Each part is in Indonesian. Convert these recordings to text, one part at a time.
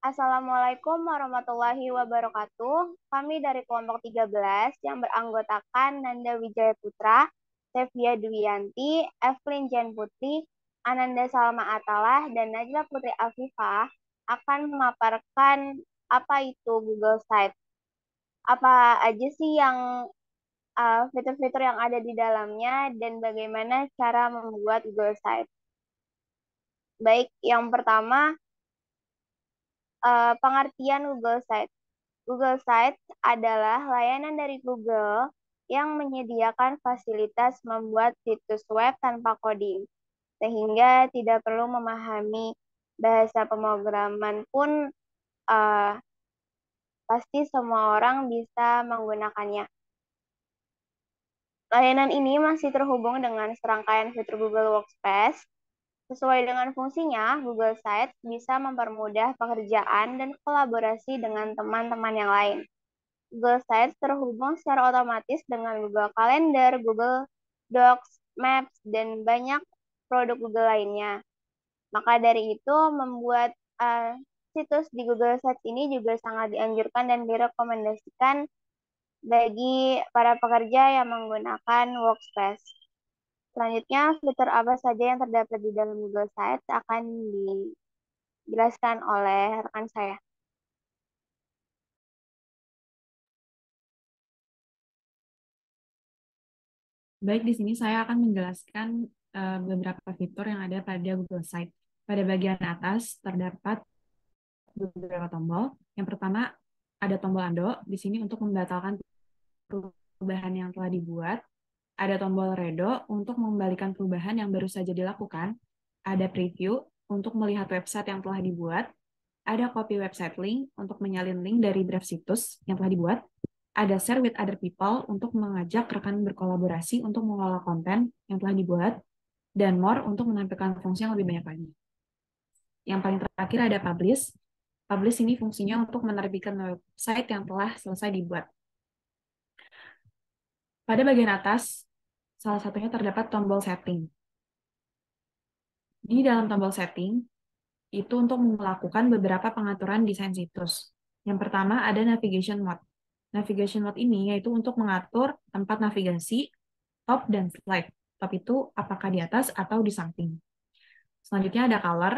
Assalamualaikum warahmatullahi wabarakatuh. Kami dari kelompok 13 yang beranggotakan Nanda Wijaya Putra, Sevia Dwianti, Evelyn Jan Putri, Ananda Salma Atalah, dan Najla Putri Afifah akan memaparkan apa itu Google Site. Apa aja sih yang eh, fitur-fitur uh, fitur -fitur yang ada di dalamnya dan bagaimana cara membuat Google Site. Baik, yang pertama Uh, pengertian Google Site Google Sites adalah layanan dari Google yang menyediakan fasilitas membuat situs web tanpa coding, sehingga tidak perlu memahami bahasa pemrograman pun uh, pasti semua orang bisa menggunakannya. Layanan ini masih terhubung dengan serangkaian fitur Google Workspace Sesuai dengan fungsinya, Google Sites bisa mempermudah pekerjaan dan kolaborasi dengan teman-teman yang lain. Google Sites terhubung secara otomatis dengan Google Calendar, Google Docs, Maps, dan banyak produk Google lainnya. Maka dari itu, membuat uh, situs di Google Sites ini juga sangat dianjurkan dan direkomendasikan bagi para pekerja yang menggunakan workspace. Selanjutnya, fitur apa saja yang terdapat di dalam Google Sites akan dijelaskan oleh rekan saya. Baik, di sini saya akan menjelaskan eh, beberapa fitur yang ada pada Google Sites. Pada bagian atas terdapat beberapa tombol. Yang pertama ada tombol undo, di sini untuk membatalkan perubahan yang telah dibuat ada tombol redo untuk mengembalikan perubahan yang baru saja dilakukan, ada preview untuk melihat website yang telah dibuat, ada copy website link untuk menyalin link dari draft situs yang telah dibuat, ada share with other people untuk mengajak rekan berkolaborasi untuk mengelola konten yang telah dibuat, dan more untuk menampilkan fungsi yang lebih banyak lagi. Yang paling terakhir ada publish. Publish ini fungsinya untuk menerbitkan website yang telah selesai dibuat. Pada bagian atas, salah satunya terdapat tombol setting. Di dalam tombol setting, itu untuk melakukan beberapa pengaturan desain situs. Yang pertama ada navigation mode. Navigation mode ini yaitu untuk mengatur tempat navigasi, top, dan slide. Top itu apakah di atas atau di samping. Selanjutnya ada color.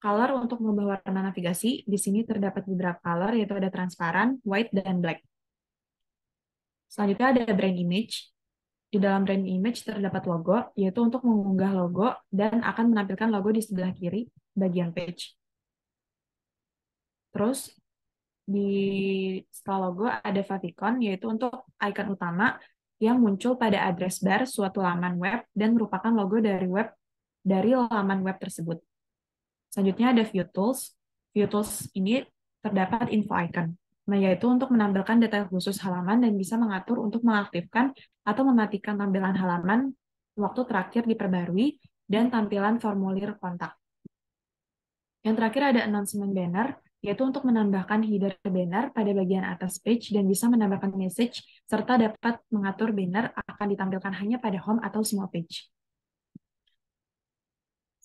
Color untuk mengubah warna navigasi, di sini terdapat beberapa color, yaitu ada transparan, white, dan black. Selanjutnya ada brand image. Di dalam brand image terdapat logo, yaitu untuk mengunggah logo dan akan menampilkan logo di sebelah kiri bagian page. Terus di setelah logo ada favicon, yaitu untuk icon utama yang muncul pada address bar suatu laman web dan merupakan logo dari web dari laman web tersebut. Selanjutnya ada view tools. View tools ini terdapat info icon. Nah, yaitu untuk menampilkan detail khusus halaman dan bisa mengatur untuk mengaktifkan atau mematikan tampilan halaman waktu terakhir diperbarui dan tampilan formulir kontak. Yang terakhir ada announcement banner, yaitu untuk menambahkan header banner pada bagian atas page dan bisa menambahkan message, serta dapat mengatur banner akan ditampilkan hanya pada home atau semua page.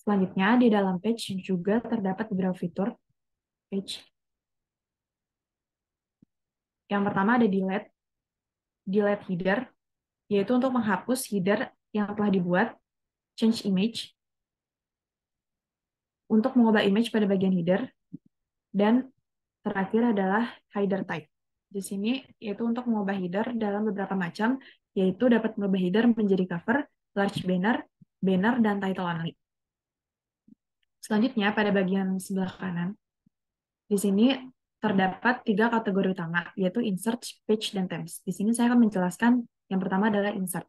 Selanjutnya, di dalam page juga terdapat beberapa fitur page. Yang pertama ada delete, delete header, yaitu untuk menghapus header yang telah dibuat, change image, untuk mengubah image pada bagian header, dan terakhir adalah header type. Di sini yaitu untuk mengubah header dalam beberapa macam, yaitu dapat mengubah header menjadi cover, large banner, banner, dan title only. Selanjutnya, pada bagian sebelah kanan, di sini terdapat tiga kategori utama, yaitu insert, page, dan themes. Di sini saya akan menjelaskan yang pertama adalah insert.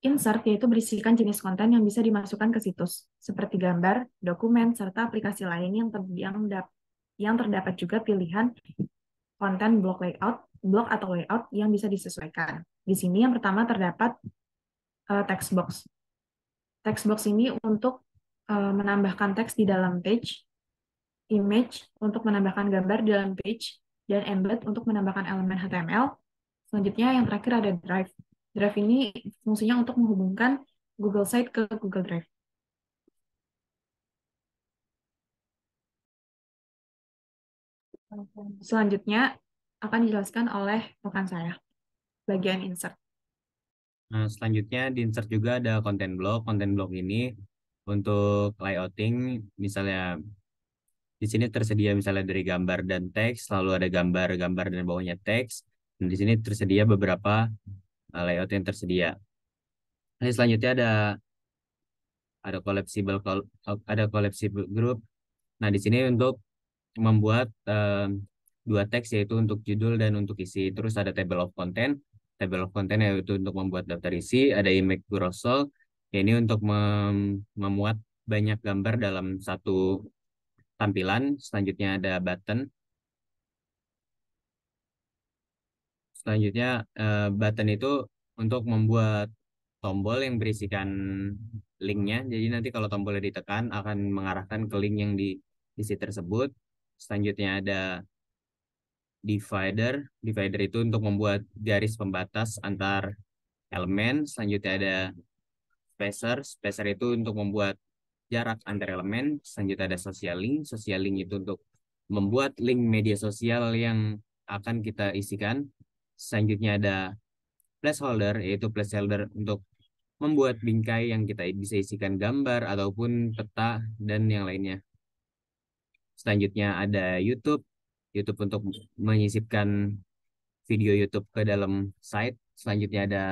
Insert yaitu berisikan jenis konten yang bisa dimasukkan ke situs, seperti gambar, dokumen, serta aplikasi lain yang, ter yang, yang terdapat juga pilihan konten blog layout, blog atau layout yang bisa disesuaikan. Di sini yang pertama terdapat uh, text box. Text box ini untuk uh, menambahkan teks di dalam page, image untuk menambahkan gambar di dalam page, dan embed untuk menambahkan elemen HTML, Selanjutnya yang terakhir ada Drive. Drive ini fungsinya untuk menghubungkan Google Site ke Google Drive. Selanjutnya akan dijelaskan oleh rekan saya, bagian insert. Nah, selanjutnya di insert juga ada content block, content block ini untuk layouting, misalnya di sini tersedia misalnya dari gambar dan teks, lalu ada gambar, gambar dan bawahnya teks di sini tersedia beberapa eh, layout yang tersedia. Nah, selanjutnya ada ada collapsible ada collapsible group. Nah, di sini untuk membuat um, dua teks yaitu untuk judul dan untuk isi. Terus ada table of content. Table of content yaitu untuk membuat daftar isi, ada image carousel ini untuk mem memuat banyak gambar dalam satu tampilan. Selanjutnya ada button. selanjutnya uh, button itu untuk membuat tombol yang berisikan linknya. Jadi nanti kalau tombolnya ditekan akan mengarahkan ke link yang diisi tersebut. Selanjutnya ada divider. Divider itu untuk membuat garis pembatas antar elemen. Selanjutnya ada spacer. Spacer itu untuk membuat jarak antar elemen. Selanjutnya ada social link. Social link itu untuk membuat link media sosial yang akan kita isikan. Selanjutnya ada placeholder, yaitu placeholder untuk membuat bingkai yang kita bisa isikan gambar ataupun peta dan yang lainnya. Selanjutnya ada YouTube, YouTube untuk menyisipkan video YouTube ke dalam site. Selanjutnya ada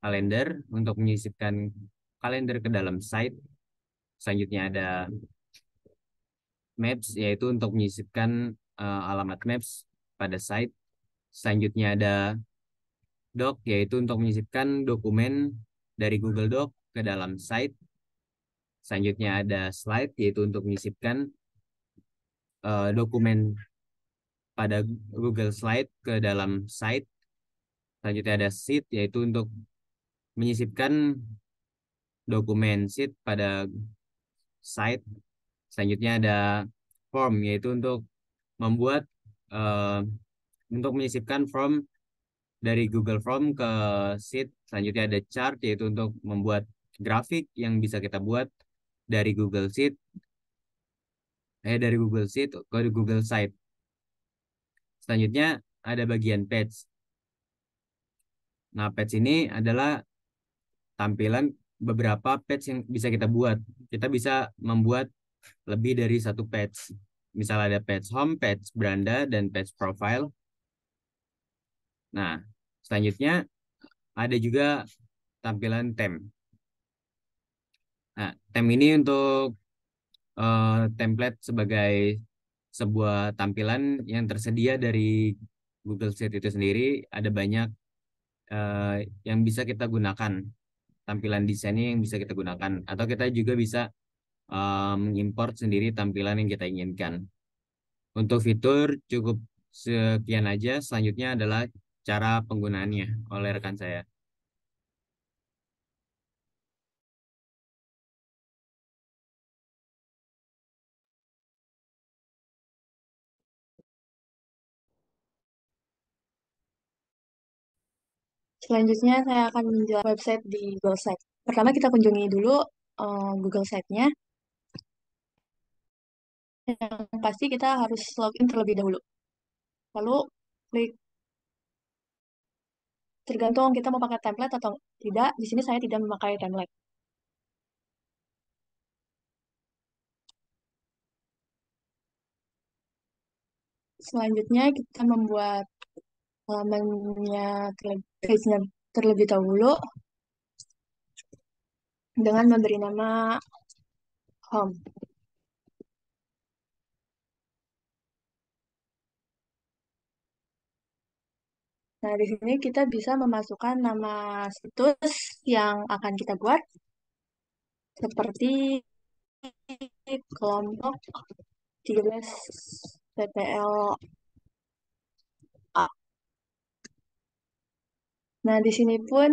kalender untuk menyisipkan kalender ke dalam site. Selanjutnya ada Maps yaitu untuk menyisipkan uh, alamat Maps pada site. Selanjutnya ada Doc, yaitu untuk menyisipkan dokumen dari Google Doc ke dalam site. Selanjutnya ada slide, yaitu untuk menyisipkan uh, dokumen pada Google Slide ke dalam site. Selanjutnya ada sheet, yaitu untuk menyisipkan dokumen sheet pada site. Selanjutnya ada form, yaitu untuk membuat uh, untuk menyisipkan form dari Google Form ke sheet. Selanjutnya ada chart yaitu untuk membuat grafik yang bisa kita buat dari Google Sheet eh dari Google Sheet ke Google Site. Selanjutnya ada bagian page. Nah, page ini adalah tampilan beberapa page yang bisa kita buat. Kita bisa membuat lebih dari satu page. Misal ada page home, page beranda, dan page profile. Nah, selanjutnya ada juga tampilan tem Nah, tem ini untuk uh, template sebagai sebuah tampilan yang tersedia dari Google Sheet itu sendiri. Ada banyak uh, yang bisa kita gunakan tampilan desainnya yang bisa kita gunakan atau kita juga bisa eh, mengimpor um, sendiri tampilan yang kita inginkan. Untuk fitur cukup sekian aja. Selanjutnya adalah cara penggunaannya oleh rekan saya. Selanjutnya saya akan menjelaskan website di Google Site. Pertama kita kunjungi dulu uh, Google Site-nya. Yang pasti kita harus login terlebih dahulu. Lalu klik Tergantung kita mau pakai template atau tidak. Di sini saya tidak memakai template. Selanjutnya kita membuat halamannya eh, page terlebih dahulu dengan memberi nama home. Nah, di sini kita bisa memasukkan nama situs yang akan kita buat, seperti kelompok 13 PPL A. Nah, di sini pun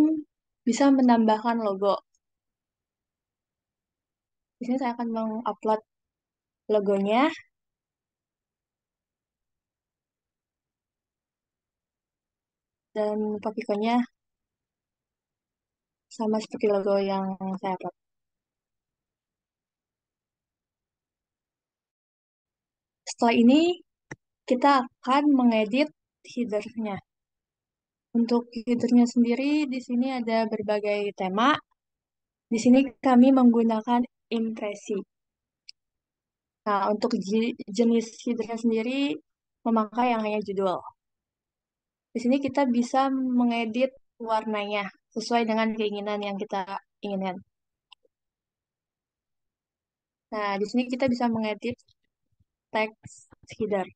bisa menambahkan logo. Di sini saya akan mengupload logonya. dan pokemon sama seperti logo yang saya upload. Setelah ini kita akan mengedit headernya. Untuk headernya sendiri di sini ada berbagai tema. Di sini kami menggunakan impresi. Nah, untuk jenis headernya sendiri memakai yang hanya judul. Di sini kita bisa mengedit warnanya sesuai dengan keinginan yang kita inginkan. Nah, di sini kita bisa mengedit teks header.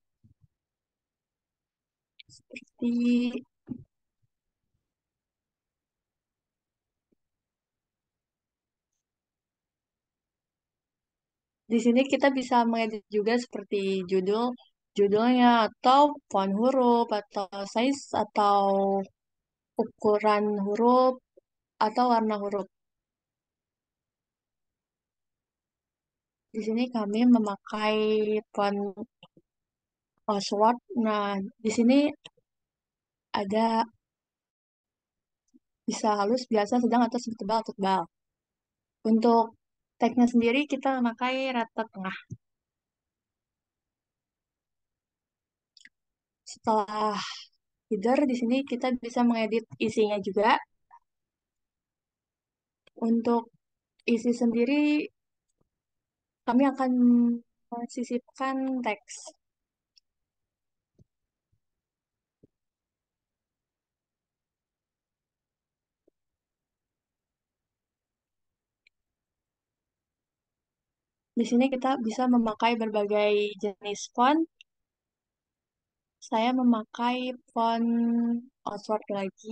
Seperti Di sini kita bisa mengedit juga seperti judul judulnya atau font huruf atau size atau ukuran huruf atau warna huruf. Di sini kami memakai font password. Nah, di sini ada bisa halus, biasa, sedang, atau tebal atau tebal. Untuk tagnya sendiri kita memakai rata tengah. setelah header di sini kita bisa mengedit isinya juga. Untuk isi sendiri kami akan sisipkan teks. Di sini kita bisa memakai berbagai jenis font saya memakai font Oxford lagi.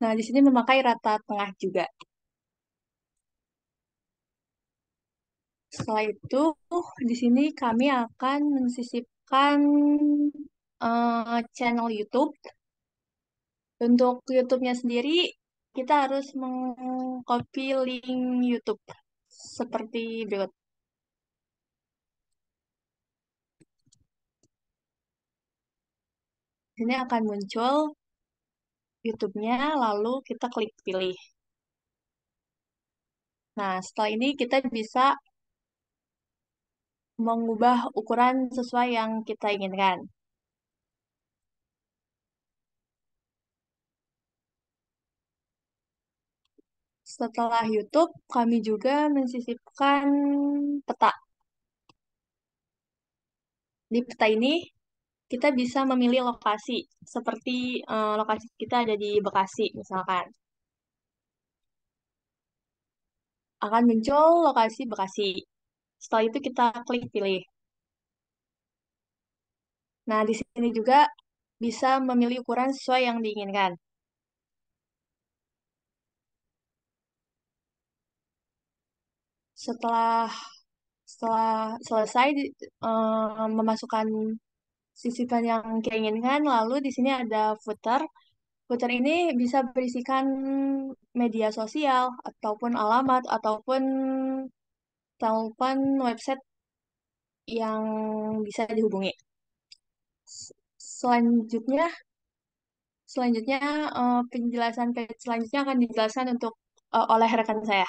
Nah, di sini memakai rata tengah juga. Setelah itu, di sini kami akan mensisipkan uh, channel YouTube. Untuk YouTube-nya sendiri, kita harus mengcopy link YouTube seperti berikut. Ini akan muncul YouTube-nya, lalu kita klik pilih. Nah, setelah ini kita bisa mengubah ukuran sesuai yang kita inginkan. Setelah YouTube, kami juga mensisipkan peta. Di peta ini, kita bisa memilih lokasi, seperti uh, lokasi kita ada di Bekasi, misalkan. Akan muncul lokasi Bekasi. Setelah itu kita klik pilih. Nah, di sini juga bisa memilih ukuran sesuai yang diinginkan. setelah setelah selesai uh, memasukkan sisipan yang keinginan lalu di sini ada footer footer ini bisa berisikan media sosial ataupun alamat ataupun ataupun website yang bisa dihubungi selanjutnya selanjutnya uh, penjelasan page selanjutnya akan dijelaskan untuk uh, oleh rekan saya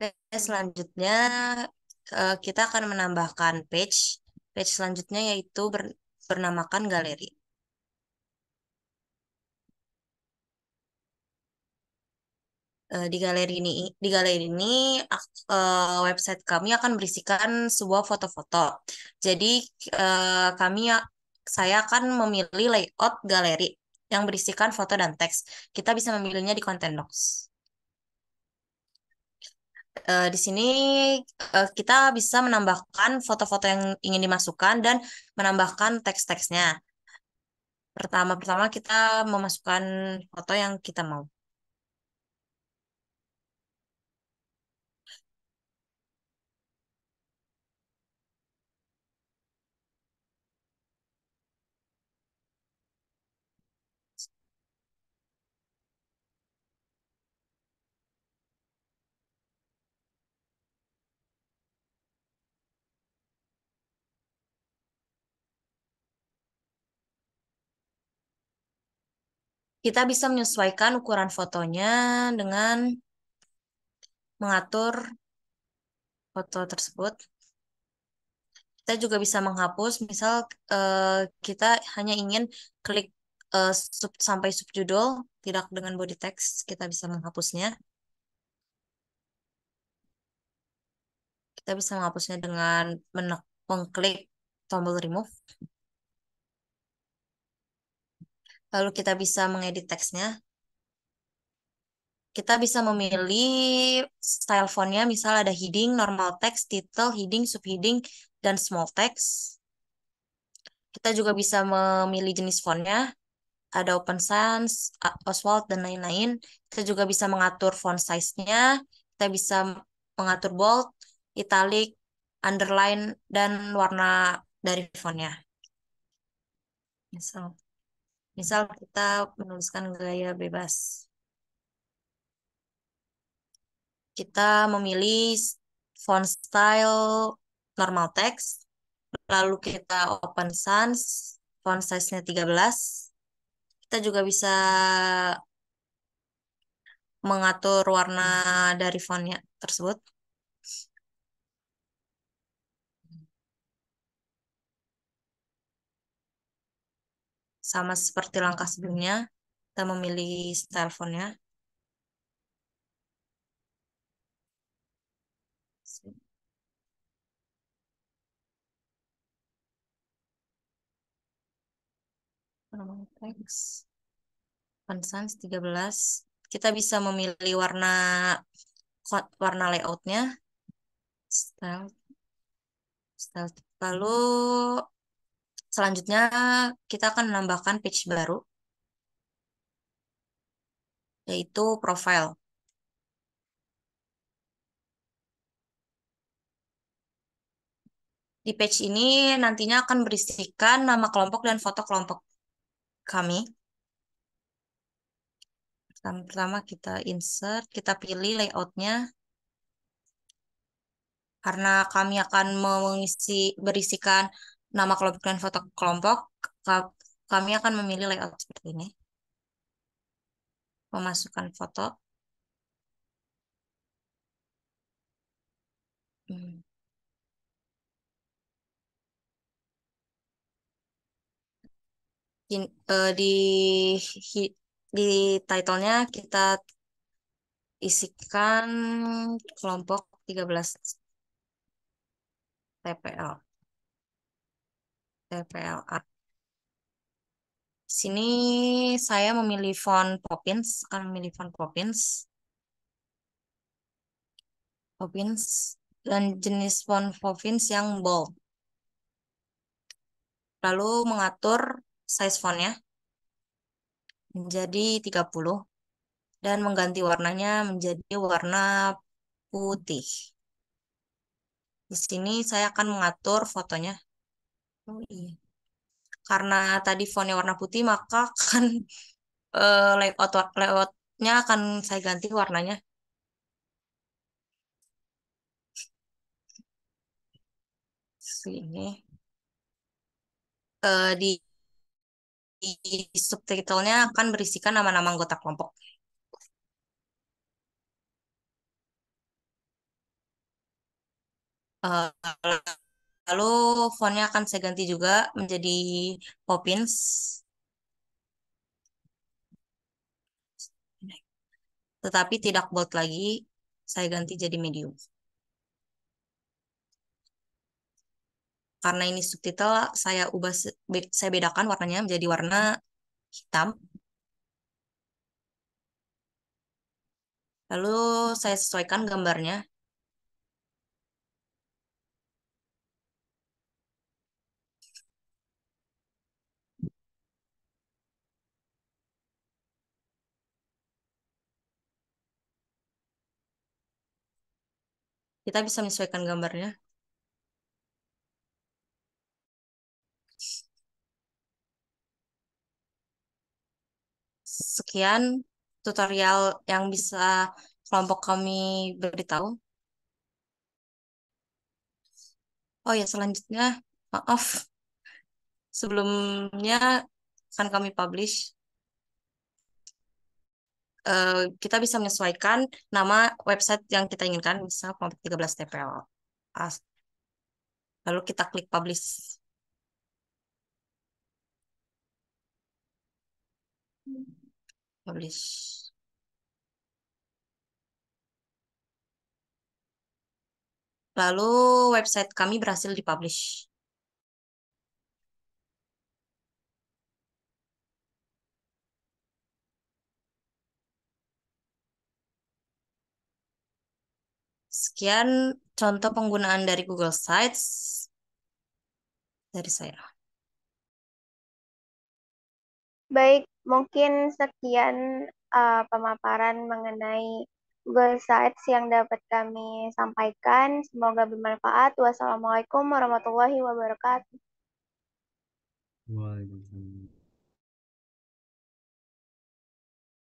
Oke, selanjutnya eh, kita akan menambahkan page. Page selanjutnya yaitu bernamakan galeri. Eh, di galeri ini, di galeri ini eh, website kami akan berisikan sebuah foto-foto. Jadi kami saya akan memilih layout galeri yang berisikan foto dan teks. Kita bisa memilihnya di Content Docs uh, di sini uh, kita bisa menambahkan foto-foto yang ingin dimasukkan dan menambahkan teks-teksnya. Pertama-pertama kita memasukkan foto yang kita mau. Kita bisa menyesuaikan ukuran fotonya dengan mengatur foto tersebut. Kita juga bisa menghapus, misal eh, kita hanya ingin klik eh, sub, sampai subjudul, tidak dengan body text, kita bisa menghapusnya. Kita bisa menghapusnya dengan mengklik tombol remove lalu kita bisa mengedit teksnya. Kita bisa memilih style fontnya, misal ada heading, normal text, title, heading, subheading, dan small text. Kita juga bisa memilih jenis fontnya, ada Open Sans, Oswald, dan lain-lain. Kita juga bisa mengatur font size-nya, kita bisa mengatur bold, italic, underline, dan warna dari fontnya. Misal. So. Misal kita menuliskan gaya bebas. Kita memilih font style normal text, lalu kita open sans, font size-nya 13. Kita juga bisa mengatur warna dari fontnya tersebut. sama seperti langkah sebelumnya, kita memilih style Thanks. Consans 13. Kita bisa memilih warna warna layoutnya. Style. Style. Lalu Selanjutnya kita akan menambahkan page baru, yaitu profile. Di page ini nantinya akan berisikan nama kelompok dan foto kelompok kami. Pertama kita insert, kita pilih layoutnya. Karena kami akan mengisi berisikan nama kelompok dan foto kelompok, kami akan memilih layout seperti ini. Memasukkan foto. Hmm. Eh, di hi, di title kita isikan kelompok 13 TPL. TPLA. Sini saya memilih font Poppins, akan memilih font Poppins. Poppins dan jenis font Poppins yang bold. Lalu mengatur size fontnya menjadi 30 dan mengganti warnanya menjadi warna putih. Di sini saya akan mengatur fotonya Oh iya. Karena tadi fontnya warna putih, maka kan uh, layout layoutnya akan saya ganti warnanya. Sini. Uh, di di subtitlenya akan berisikan nama-nama anggota kelompok. Uh, Lalu fontnya akan saya ganti juga menjadi Poppins. Tetapi tidak bold lagi, saya ganti jadi medium. Karena ini subtitle, saya ubah saya bedakan warnanya menjadi warna hitam. Lalu saya sesuaikan gambarnya Kita bisa menyesuaikan gambarnya. Sekian tutorial yang bisa kelompok kami beritahu. Oh ya, selanjutnya, maaf. Sebelumnya akan kami publish Eh, kita bisa menyesuaikan nama website yang kita inginkan, misal kelompok 13 TPL. Lalu kita klik publish. Publish. Lalu website kami berhasil dipublish. sekian contoh penggunaan dari Google Sites dari saya. Baik, mungkin sekian uh, pemaparan mengenai Google Sites yang dapat kami sampaikan. Semoga bermanfaat. Wassalamualaikum warahmatullahi wabarakatuh. Waalaikumsalam.